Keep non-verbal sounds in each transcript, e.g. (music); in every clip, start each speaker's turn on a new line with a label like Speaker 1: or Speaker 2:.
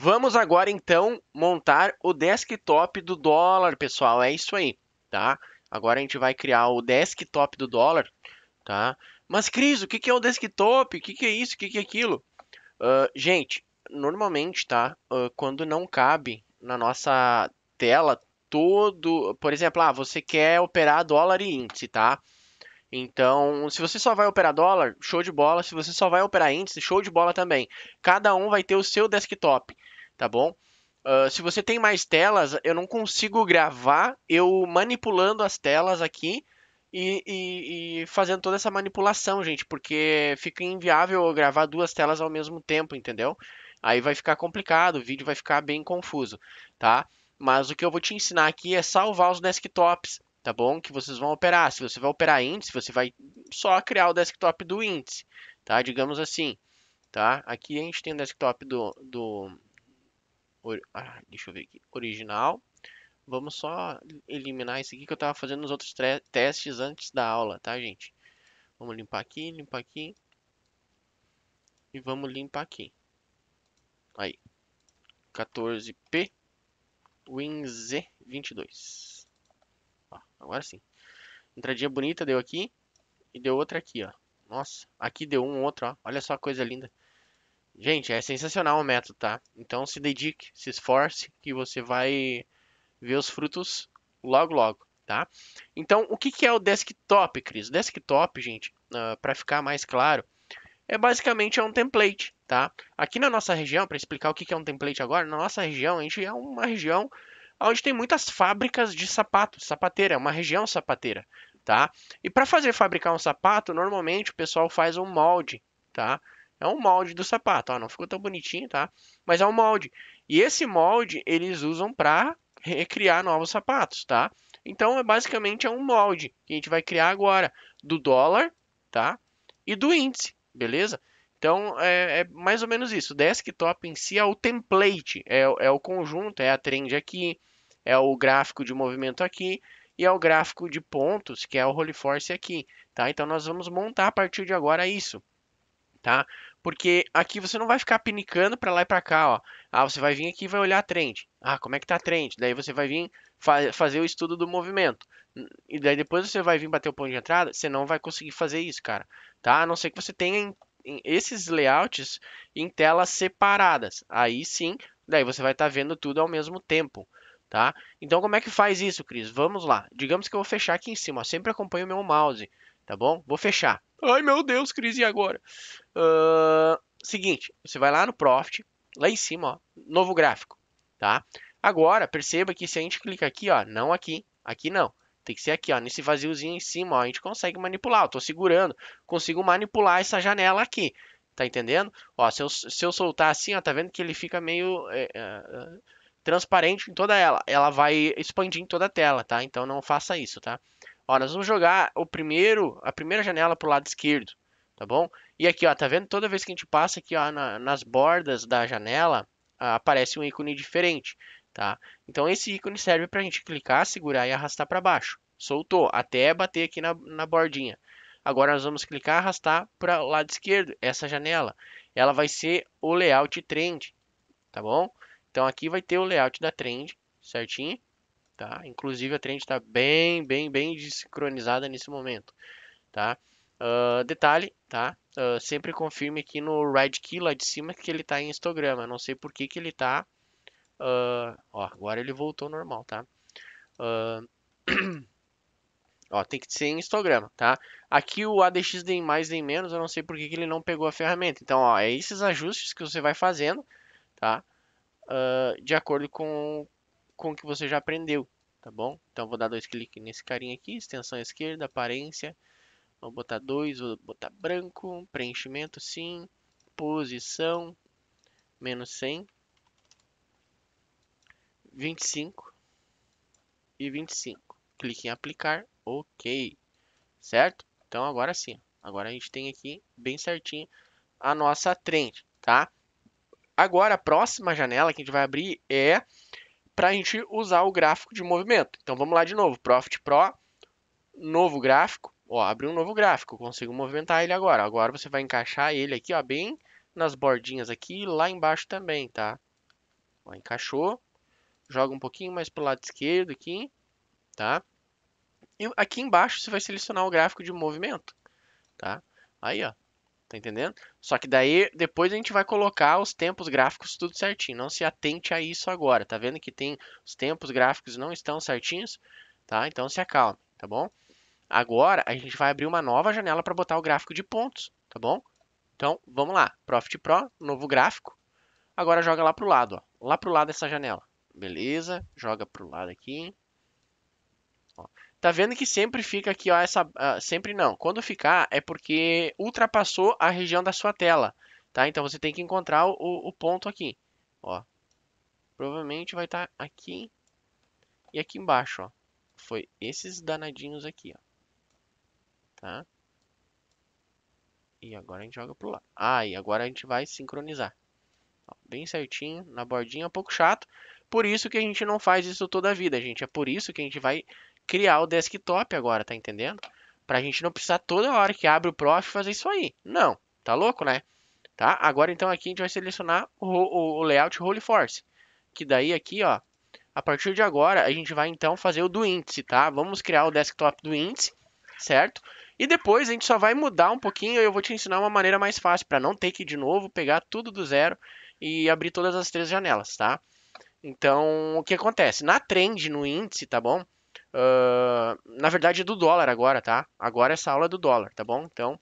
Speaker 1: Vamos agora então montar o desktop do dólar, pessoal. É isso aí, tá? Agora a gente vai criar o desktop do dólar, tá? Mas Cris, o que é o desktop? O que é isso? O que é aquilo? Uh, gente, normalmente, tá? Uh, quando não cabe na nossa tela todo, por exemplo, ah, você quer operar dólar e índice, tá? Então, se você só vai operar dólar, show de bola. Se você só vai operar índice, show de bola também. Cada um vai ter o seu desktop tá bom? Uh, se você tem mais telas, eu não consigo gravar eu manipulando as telas aqui e, e, e, fazendo toda essa manipulação, gente, porque fica inviável gravar duas telas ao mesmo tempo, entendeu? Aí vai ficar complicado, o vídeo vai ficar bem confuso, tá? Mas o que eu vou te ensinar aqui é salvar os desktops, tá bom? Que vocês vão operar. Se você vai operar índice, você vai só criar o desktop do índice, tá? Digamos assim, tá? Aqui a gente tem o desktop do, do ah, deixa eu ver aqui. Original. Vamos só eliminar isso aqui que eu estava fazendo nos outros testes antes da aula, tá, gente? Vamos limpar aqui, limpar aqui. E vamos limpar aqui. Aí. 14P WinZ22. agora sim. Entradinha bonita deu aqui. E deu outra aqui, ó. Nossa, aqui deu um outro, ó. Olha só a coisa linda. Gente, é sensacional o método, tá? Então se dedique, se esforce, que você vai ver os frutos logo, logo, tá? Então, o que, que é o desktop, Cris? Desktop, gente, uh, ah, para ficar mais claro, é basicamente é um template, tá? Aqui na nossa região, para explicar o que, que é um template agora, na nossa região, a gente é uma região onde tem muitas fábricas de sapatos, sapateira, é uma região sapateira, tá? E para fazer fabricar um sapato, normalmente o pessoal faz um molde, tá? É um molde do sapato, ó, não ficou tão bonitinho, tá? Mas é um molde. E esse molde eles usam para recriar novos sapatos, tá? Então, é basicamente é um molde que a gente vai criar agora do dólar, tá? E do índice, beleza? Então, é, é mais ou menos isso. desktop em si é o template, é, é o conjunto, é a trend aqui, é o gráfico de movimento aqui e é o gráfico de pontos, que é o Holy Force aqui, tá? Então, nós vamos montar a partir de agora isso, tá? porque aqui você não vai ficar pinicando para lá e para cá, ó. Ah, você vai vir aqui e vai olhar a trend. Ah, como é que tá a trend? Daí você vai vir fa fazer o estudo do movimento. E daí depois você vai vir bater o ponto de entrada, você não vai conseguir fazer isso, cara. Tá? A não ser que você tenha em, em esses layouts em telas separadas. Aí sim, daí você vai estar tá vendo tudo ao mesmo tempo. Tá? Então como é que faz isso, Cris? Vamos lá. Digamos que eu vou fechar aqui em cima. Ó. Sempre acompanho o meu mouse tá bom? Vou fechar. Ai, meu Deus, crise agora? Uh, seguinte, você vai lá no Profit, lá em cima, ó, novo gráfico, tá? Agora, perceba que se a gente clicar aqui, ó, não aqui, aqui não. Tem que ser aqui, ó, nesse vaziozinho em cima, ó, a gente consegue manipular. Eu tô segurando, consigo manipular essa janela aqui. Tá entendendo? Ó, se eu, se eu soltar assim, ó, tá vendo que ele fica meio é, é, transparente em toda ela. Ela vai expandir em toda a tela, tá? Então não faça isso, tá? Ó, nós vamos jogar o primeiro, a primeira janela pro lado esquerdo, tá bom? E aqui, ó, tá vendo? Toda vez que a gente passa aqui, ó, na, nas bordas da janela, aparece um ícone diferente, tá? Então esse ícone serve para a gente clicar, segurar e arrastar para baixo. Soltou, até bater aqui na, na bordinha. Agora nós vamos clicar e arrastar para o lado esquerdo, essa janela. Ela vai ser o layout trend, tá bom? Então aqui vai ter o layout da trend, certinho? tá? Inclusive a trend está bem, bem, bem desincronizada nesse momento, tá? Uh, detalhe, tá? Uh, sempre confirme aqui no Red Key lá de cima que ele está em histograma. Não sei por que, que ele está. Uh, ah, ó, agora ele voltou normal, tá? (clears throat) ó, tem que ser em histograma, tá? Aqui o ADX nem mais nem menos, eu não sei por que, que ele não pegou a ferramenta. Então, ó, é esses ajustes que você vai fazendo, tá? de acordo com, com o que você já aprendeu, tá bom? Então, vou dar dois cliques nesse carinha aqui, extensão esquerda, aparência. Vou botar dois, vou botar branco, preenchimento sim, posição, menos 100, 25 e 25. Clique em aplicar, ok, certo? Então, agora sim, agora a gente tem aqui bem certinho a nossa trend, tá? Agora, a próxima janela que a gente vai abrir é para a gente usar o gráfico de movimento. Então vamos lá de novo, Profit Pro, novo gráfico, ó, abre um novo gráfico, consigo movimentar ele agora. Agora você vai encaixar ele aqui, ó, bem nas bordinhas aqui e lá embaixo também, tá? Ó, encaixou, joga um pouquinho mais para o lado esquerdo aqui, tá? E aqui embaixo você vai selecionar o gráfico de movimento, tá? Aí, ó, Tá entendendo? Só que daí, depois a gente vai colocar os tempos gráficos tudo certinho. Não se atente a isso agora. Tá vendo que tem os tempos gráficos não estão certinhos? Tá? Então se acalme, tá bom? Agora, a gente vai abrir uma nova janela para botar o gráfico de pontos, tá bom? Então, vamos lá. Profit Pro, novo gráfico. Agora joga lá para o lado, ó. Lá para o lado dessa janela. Beleza, joga para o lado aqui. Tá vendo que sempre fica aqui, ó, essa... Uh, sempre não. Quando ficar, é porque ultrapassou a região da sua tela, tá? Então você tem que encontrar o, o ponto aqui, ó. Provavelmente vai estar tá aqui e aqui embaixo, ó. Foi esses danadinhos aqui, ó. Tá? E agora a gente joga pro lado. Ah, e agora a gente vai sincronizar. Ó, bem certinho, na bordinha, é um pouco chato. Por isso que a gente não faz isso toda a vida, gente. É por isso que a gente vai criar o desktop agora, tá entendendo? Pra gente não precisar toda hora que abre o prof fazer isso aí. Não, tá louco, né? Tá? Agora então aqui a gente vai selecionar o, o, o layout Holy Force, que daí aqui, ó, a partir de agora a gente vai então fazer o do índice, tá? Vamos criar o desktop do índice, certo? E depois a gente só vai mudar um pouquinho e eu vou te ensinar uma maneira mais fácil para não ter que de novo pegar tudo do zero e abrir todas as três janelas, tá? Então, o que acontece? Na trend, no índice, tá bom? Uh, na verdade, é do dólar agora, tá? Agora essa aula é do dólar, tá bom? Então,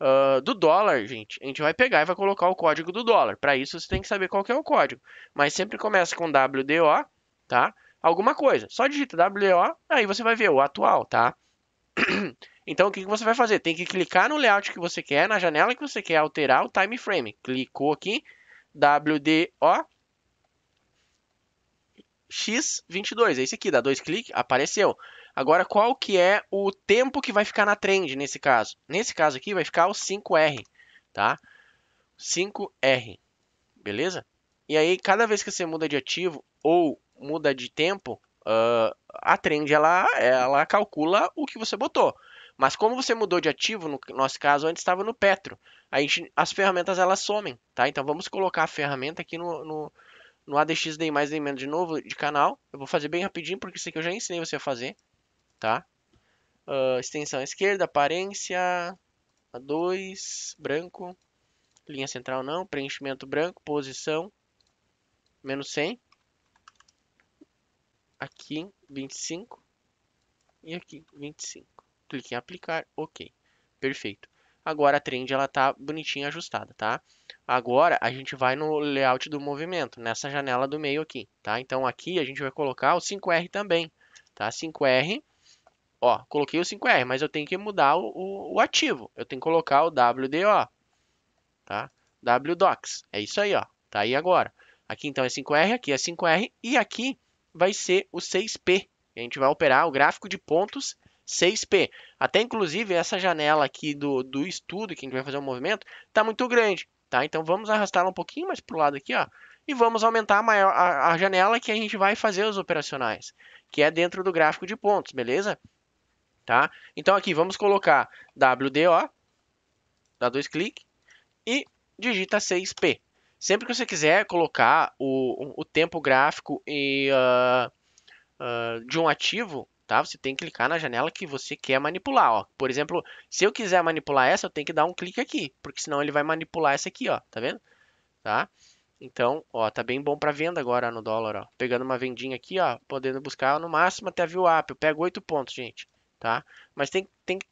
Speaker 1: uh, do dólar, gente, a gente vai pegar e vai colocar o código do dólar. Para isso, você tem que saber qual que é o código. Mas sempre começa com WDO, tá? Alguma coisa. Só digita WDO, aí você vai ver o atual, tá? (clears throat) Então, o que você vai fazer? Tem que clicar no layout que você quer, na janela que você quer alterar o time frame. Clicou aqui, WDO, X22, é esse aqui, dá dois cliques, apareceu. Agora, qual que é o tempo que vai ficar na trend nesse caso? Nesse caso aqui vai ficar o 5R, tá? 5R, beleza? E aí, cada vez que você muda de ativo ou muda de tempo, uh, a trend ela, ela calcula o que você botou. Mas como você mudou de ativo, no nosso caso antes estava no Petro, a gente, as ferramentas elas somem, tá? Então vamos colocar a ferramenta aqui no, no no ADX nem mais nem menos de novo de canal. Eu vou fazer bem rapidinho porque isso aqui eu já ensinei você a fazer, tá? Uh, extensão esquerda, aparência, A2, branco, linha central não, preenchimento branco, posição, menos 100. Aqui, 25. E aqui, 25. Clique em aplicar, ok. Perfeito. Agora a trend ela tá bonitinha ajustada, tá? Agora a gente vai no layout do movimento, nessa janela do meio aqui, tá? Então aqui a gente vai colocar o 5R também, tá? 5R, ó, coloquei o 5R, mas eu tenho que mudar o, o, o ativo. Eu tenho que colocar o WDO, tá? WDocs, é isso aí, ó, tá aí agora. Aqui então é 5R, aqui é 5R e aqui vai ser o 6P. A gente vai operar o gráfico de pontos 6P. Até inclusive essa janela aqui do, do estudo que a gente vai fazer o um movimento está muito grande, tá? Então vamos arrastar um pouquinho mais para o lado aqui, ó, e vamos aumentar a, maior, a, a janela que a gente vai fazer os operacionais, que é dentro do gráfico de pontos, beleza? Tá? Então aqui vamos colocar WDO, dá dois cliques e digita 6P. Sempre que você quiser colocar o, o tempo gráfico e, uh, uh, de um ativo, tá? Você tem que clicar na janela que você quer manipular, ó. Por exemplo, se eu quiser manipular essa, eu tenho que dar um clique aqui, porque senão ele vai manipular essa aqui, ó, tá vendo? Tá? Então, ó, tá bem bom para venda agora no dólar, ó. Pegando uma vendinha aqui, ó, podendo buscar no máximo até a VWAP. Eu pego 8 pontos, gente, tá? Mas tem, tem que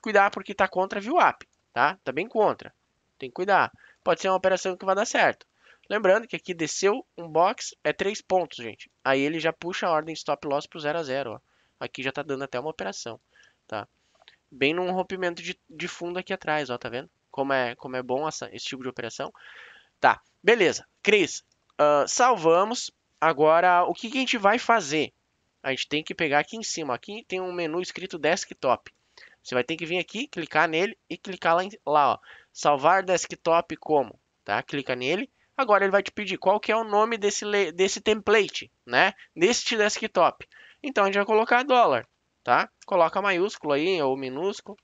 Speaker 1: cuidar porque tá contra a VWAP, tá? Tá bem contra. Tem que cuidar. Pode ser uma operação que vai dar certo. Lembrando que aqui desceu um box, é 3 pontos, gente. Aí ele já puxa a ordem stop loss pro 0 a 0, ó. Aqui já está dando até uma operação, tá? Bem num rompimento de, de fundo aqui atrás, ó, tá vendo? Como é, como é bom essa, esse tipo de operação. Tá, beleza. Cris, uh, salvamos. Agora, o que, que a gente vai fazer? A gente tem que pegar aqui em cima. Aqui tem um menu escrito Desktop. Você vai ter que vir aqui, clicar nele e clicar lá, em, lá ó. Salvar desktop como, tá? Clica nele. Agora ele vai te pedir qual que é o nome desse, desse template, né? Deste desktop. Então a gente vai colocar dólar, tá? Coloca maiúsculo aí ou minúsculo,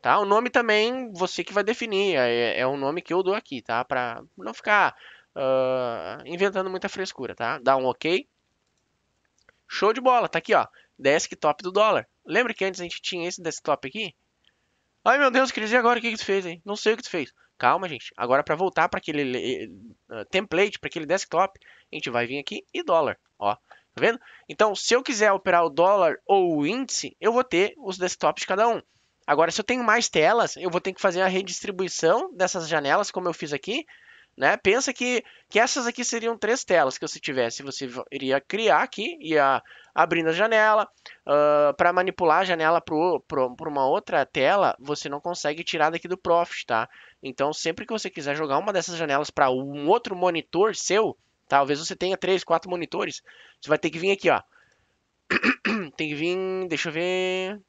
Speaker 1: tá? O nome também você que vai definir, é, é nome que eu dou aqui, tá? Para não ficar uh, inventando muita frescura, tá? Dá um OK. Show de bola, tá aqui, ó. Desktop do dólar. Lembra que antes a gente tinha esse desktop aqui? Ai meu Deus, quer dizer agora o que, que tu fez, hein? Não sei o que tu fez. Calma, gente. Agora, para voltar para aquele uh, template, para aquele desktop, a gente vai vir aqui e dólar. Ó, Tá vendo? Então, se eu quiser operar o dólar ou o índice, eu vou ter os desktops de cada um. Agora, se eu tenho mais telas, eu vou ter que fazer a redistribuição dessas janelas, como eu fiz aqui. Né? Pensa que, que essas aqui seriam três telas que você tivesse. Você iria criar aqui, ia abrindo a janela. Uh, para manipular a janela para uma outra tela, você não consegue tirar daqui do Profit, tá? Então, sempre que você quiser jogar uma dessas janelas para um outro monitor seu, Talvez você tenha três, quatro monitores. Você vai ter que vir aqui, ó. (clears throat) Tem que vir, deixa eu ver.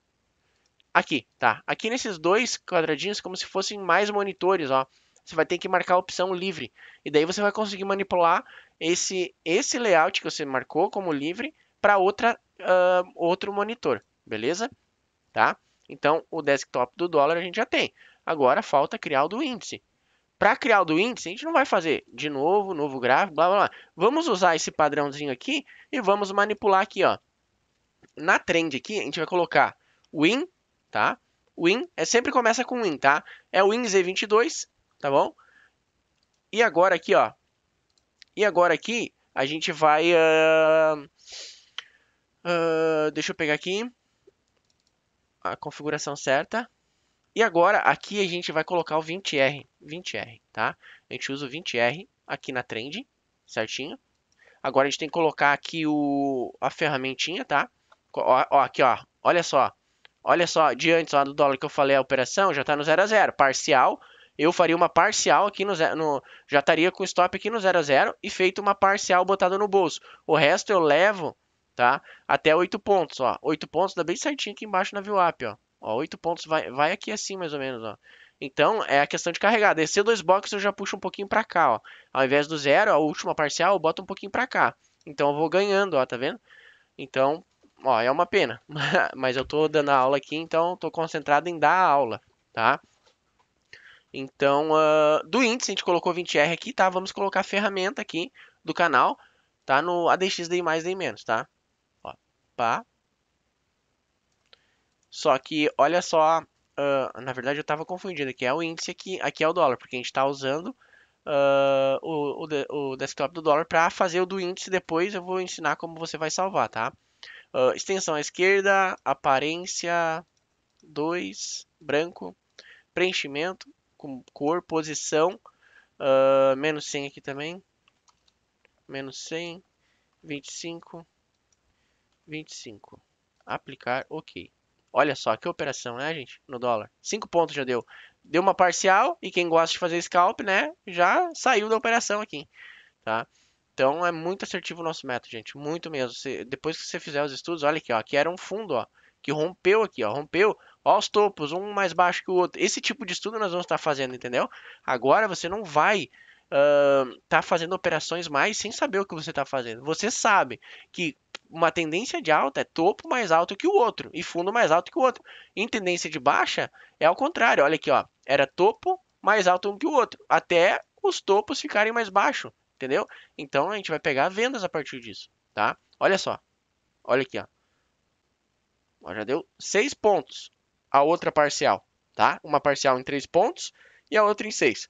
Speaker 1: Aqui, tá? Aqui nesses dois quadradinhos, como se fossem mais monitores, ó. Você vai ter que marcar a opção livre. E daí você vai conseguir manipular esse, esse layout que você marcou como livre para outra uh, outro monitor, beleza? Tá? Então, o desktop do dólar a gente já tem. Agora falta criar o do índice. Para criar o do índice, a gente não vai fazer de novo, novo gráfico, blá, blá, blá. Vamos usar esse padrãozinho aqui e vamos manipular aqui, ó. Na trend aqui, a gente vai colocar win, tá? Win, é sempre começa com win, tá? É o win Z22, tá bom? E agora aqui, ó. E agora aqui, a gente vai... Uh, uh, deixa eu pegar aqui a configuração certa. E agora, aqui a gente vai colocar o 20R, 20R, tá? A gente usa o 20R aqui na trend, certinho? Agora a gente tem que colocar aqui o, a ferramentinha, tá? Ó, ó, aqui, ó, olha só. Olha só, de antes do dólar que eu falei a operação, já está no 0 a 0, parcial. Eu faria uma parcial aqui no, no já estaria com stop aqui no 0 a 0 e feito uma parcial botada no bolso. O resto eu levo, tá? Até 8 pontos, ó. 8 pontos dá bem certinho aqui embaixo na VWAP, ó. Ó, 8 pontos vai, vai aqui assim, mais ou menos, ó. Então, é a questão de carregar. Descer dois boxes eu já puxo um pouquinho para cá, ó. Ao invés do zero, a última parcial, eu boto um pouquinho para cá. Então, eu vou ganhando, ó, tá vendo? Então, ó, é uma pena. (laughs) Mas eu tô dando a aula aqui, então tô concentrado em dar a aula, tá? Então, uh, do índice, a gente colocou 20R aqui, tá? Vamos colocar a ferramenta aqui do canal, tá? No ADX, mais DI+, menos tá? Ó, pá, só que, olha só, uh, na verdade eu estava confundindo, que é o índice aqui, aqui é o dólar, porque a gente está usando uh, o, o, o, desktop do dólar para fazer o do índice depois, eu vou ensinar como você vai salvar, tá? Uh, extensão à esquerda, aparência, 2, branco, preenchimento, com cor, posição, menos 100 aqui também, menos 100, 25, 25, aplicar, ok. Olha só que operação, né, gente? No dólar. cinco pontos já deu. Deu uma parcial e quem gosta de fazer scalp, né, já saiu da operação aqui, tá? Então é muito assertivo o nosso método, gente, muito mesmo. Você, depois que você fizer os estudos, olha aqui, ó, aqui era um fundo, ó, que rompeu aqui, ó, rompeu, ó os topos, um mais baixo que o outro. Esse tipo de estudo nós vamos estar fazendo, entendeu? Agora você não vai uh, tá fazendo operações mais sem saber o que você está fazendo. Você sabe que uma tendência de alta é topo mais alto que o outro e fundo mais alto que o outro. Em tendência de baixa é ao contrário. Olha aqui, ó, era topo mais alto um que o outro, até os topos ficarem mais baixo, entendeu? Então a gente vai pegar vendas a partir disso, tá? Olha só. Olha aqui, ó. ó já deu 6 pontos a outra parcial, tá? Uma parcial em 3 pontos e a outra em 6.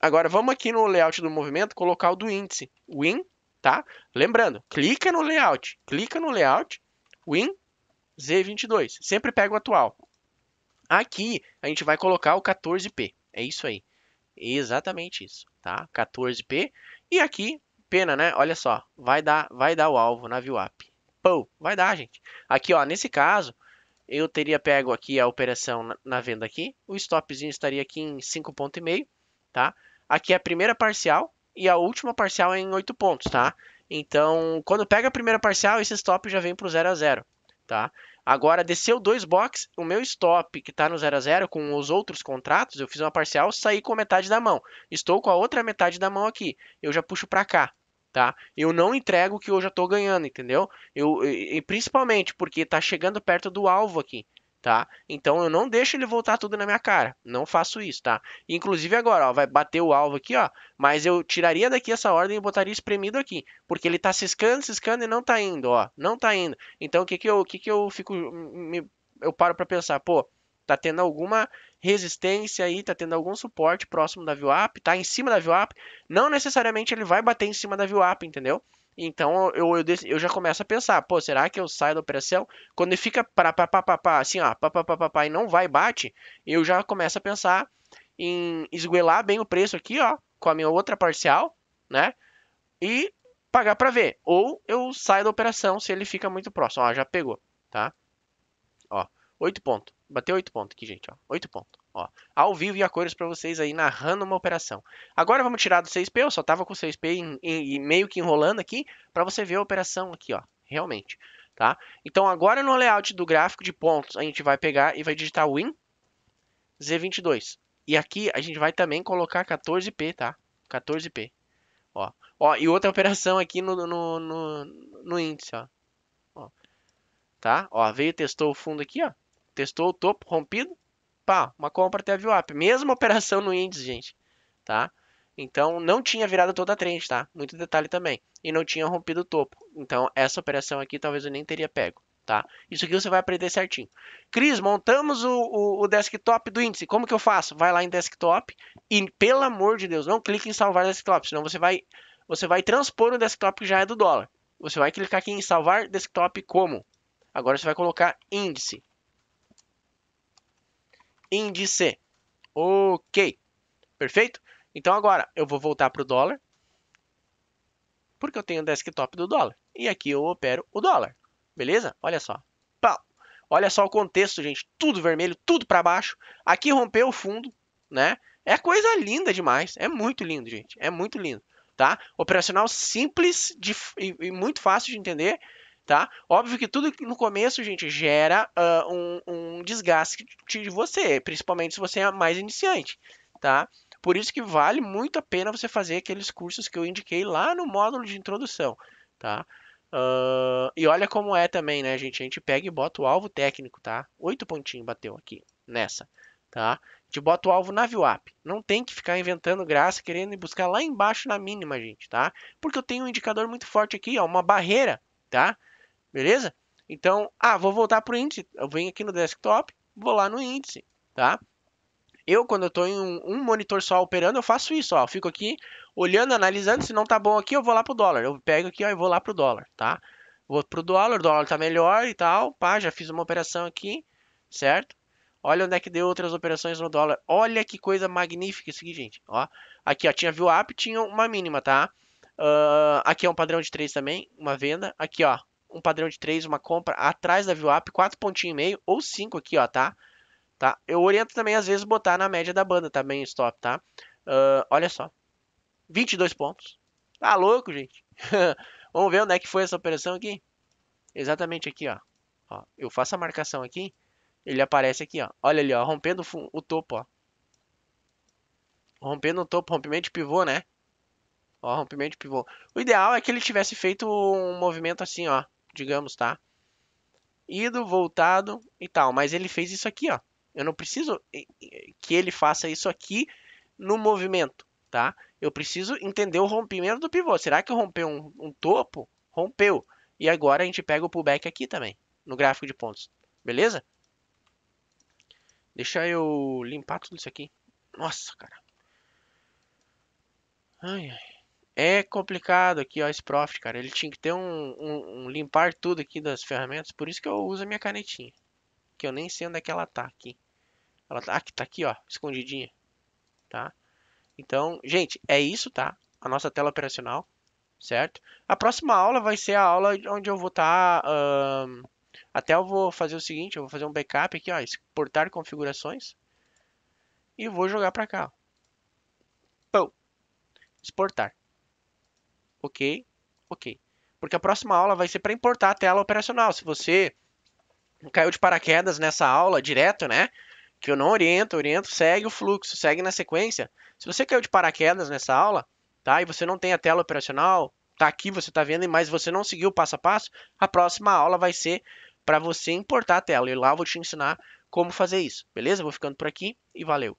Speaker 1: Agora vamos aqui no layout do movimento colocar o do índice. O in tá? Lembrando, clica no layout, clica no layout, Win Z22, sempre pega o atual. Aqui a gente vai colocar o 14p, é isso aí. Exatamente isso, tá? 14p e aqui, pena, né? Olha só, vai dar, vai dar o alvo na view app. Pô, vai dar, gente. Aqui, ó, nesse caso, eu teria pego aqui a operação na, na venda aqui, o stopzinho estaria aqui em 5.5, tá? Aqui é a primeira parcial, e a última parcial é em 8 pontos, tá? Então, quando pega a primeira parcial, esse stop já vem pro 0 a 0 tá? Agora, desceu dois box, o meu stop que tá no 0 a 0 com os outros contratos, eu fiz uma parcial, saí com metade da mão. Estou com a outra metade da mão aqui. Eu já puxo para cá, tá? Eu não entrego o que eu já estou ganhando, entendeu? Eu, e, principalmente porque está chegando perto do alvo aqui tá? Então eu não deixo ele voltar tudo na minha cara, não faço isso, tá? Inclusive agora, ó, vai bater o alvo aqui, ó, mas eu tiraria daqui essa ordem e botaria espremido aqui, porque ele tá ciscando, ciscando e não tá indo, ó, não tá indo. Então o que que eu, que que eu fico, hum, hum, me, eu paro para pensar, pô, tá tendo alguma resistência aí, tá tendo algum suporte próximo da VWAP, tá em cima da VWAP, não necessariamente ele vai bater em cima da VWAP, entendeu? Então eu, eu, eu, já começo a pensar, pô, será que eu saio da operação? Quando ele fica para pá, pá, pá, assim, ó, pá, pá, pá, pá, e não vai bate, eu já começo a pensar em esguelar bem o preço aqui, ó, com a minha outra parcial, né? E pagar para ver. Ou eu saio da operação se ele fica muito próximo. Ó, já pegou, tá? Ó, 8 pontos. Bateu 8 pontos aqui, gente, ó. 8 pontos. Ó, ao vivo e a cores para vocês aí, narrando uma operação. Agora vamos tirar do 6P, eu só estava com 6P e meio que enrolando aqui, para você ver a operação aqui, ó, realmente. Tá? Então agora no layout do gráfico de pontos, a gente vai pegar e vai digitar win Z22. E aqui a gente vai também colocar 14P, tá? 14P. Ó, ó e outra operação aqui no, no, no, no índice, ó. ó. Tá? Ó, veio, testou o fundo aqui, ó. Testou o topo rompido pá, uma compra teve o up. Mesma operação no índice, gente, tá? Então, não tinha virado toda a trend, tá? Muito detalhe também. E não tinha rompido o topo. Então, essa operação aqui talvez eu nem teria pego, tá? Isso aqui você vai aprender certinho. Cris, montamos o, o, o desktop do índice. Como que eu faço? Vai lá em desktop e, pelo amor de Deus, não clique em salvar desktop, senão você vai, você vai transpor o desktop que já é do dólar. Você vai clicar aqui em salvar desktop como? Agora você vai colocar índice, índice. Ok, perfeito? Então agora eu vou voltar para o dólar, porque eu tenho o desktop do dólar. E aqui eu opero o dólar, beleza? Olha só. Pau. Olha só o contexto, gente. Tudo vermelho, tudo para baixo. Aqui rompeu o fundo, né? É coisa linda demais. É muito lindo, gente. É muito lindo, tá? Operacional simples de, e, e muito fácil de entender tá? Óbvio que tudo no começo, gente, gera uh, um, um desgaste de você, principalmente se você é mais iniciante, tá? Por isso que vale muito a pena você fazer aqueles cursos que eu indiquei lá no módulo de introdução, tá? Uh, e olha como é também, né, gente? A gente pega e bota o alvo técnico, tá? Oito pontinhos bateu aqui nessa, tá? A gente bota o alvo na VWAP. Não tem que ficar inventando graça, querendo ir buscar lá embaixo na mínima, gente, tá? Porque eu tenho um indicador muito forte aqui, ó, uma barreira, tá? Beleza? Então, ah, vou voltar para o índice. Eu venho aqui no desktop, vou lá no índice, tá? Eu, quando eu estou em um, um, monitor só operando, eu faço isso, ó. Eu fico aqui olhando, analisando. Se não tá bom aqui, eu vou lá pro dólar. Eu pego aqui, ó, e vou lá pro dólar, tá? Vou pro dólar, o dólar tá melhor e tal. Pá, já fiz uma operação aqui, certo? Olha onde é que deu outras operações no dólar. Olha que coisa magnífica isso aqui, gente. Ó, aqui, ó, tinha view up, tinha uma mínima, tá? Uh, aqui é um padrão de três também, uma venda. Aqui, ó, um padrão de 3, uma compra atrás da VWAP, 4 pontinhos e meio ou 5 aqui, ó, tá? Tá? Eu oriento também às vezes botar na média da banda também stop, tá? Uh, olha só. 22 pontos. Tá louco, gente? (laughs) Vamos ver onde é que foi essa operação aqui? Exatamente aqui, ó. ó eu faço a marcação aqui, ele aparece aqui, ó. Olha ali, ó, rompendo o topo, ó. Rompendo o topo, rompimento de pivô, né? Ó, rompimento de pivô. O ideal é que ele tivesse feito um movimento assim, ó digamos, tá? Ido, voltado e tal. Mas ele fez isso aqui, ó. Eu não preciso que ele faça isso aqui no movimento, tá? Eu preciso entender o rompimento do pivô. Será que rompeu um, um topo? Rompeu. E agora a gente pega o pullback aqui também, no gráfico de pontos. Beleza? Deixa eu limpar tudo isso aqui. Nossa, cara. Ai, ai. É complicado aqui, ó, esse profit, cara. Ele tinha que ter um, um, um, limpar tudo aqui das ferramentas. Por isso que eu uso a minha canetinha. Que eu nem sei onde é que ela tá aqui. Ela tá aqui, ah, tá aqui, ó, escondidinha. Tá? Então, gente, é isso, tá? A nossa tela operacional, certo? A próxima aula vai ser a aula onde eu vou estar... Tá, até eu vou fazer o seguinte, eu vou fazer um backup aqui, ó. Exportar configurações. E vou jogar pra cá, ó. Pum. Exportar ok, ok. Porque a próxima aula vai ser para importar a tela operacional. Se você caiu de paraquedas nessa aula direto, né? Que eu não oriento, oriento, segue o fluxo, segue na sequência. Se você caiu de paraquedas nessa aula, tá? E você não tem a tela operacional, tá aqui, você tá vendo, mas você não seguiu o passo a passo, a próxima aula vai ser para você importar a tela. E lá eu vou te ensinar como fazer isso, beleza? Vou ficando por aqui e valeu!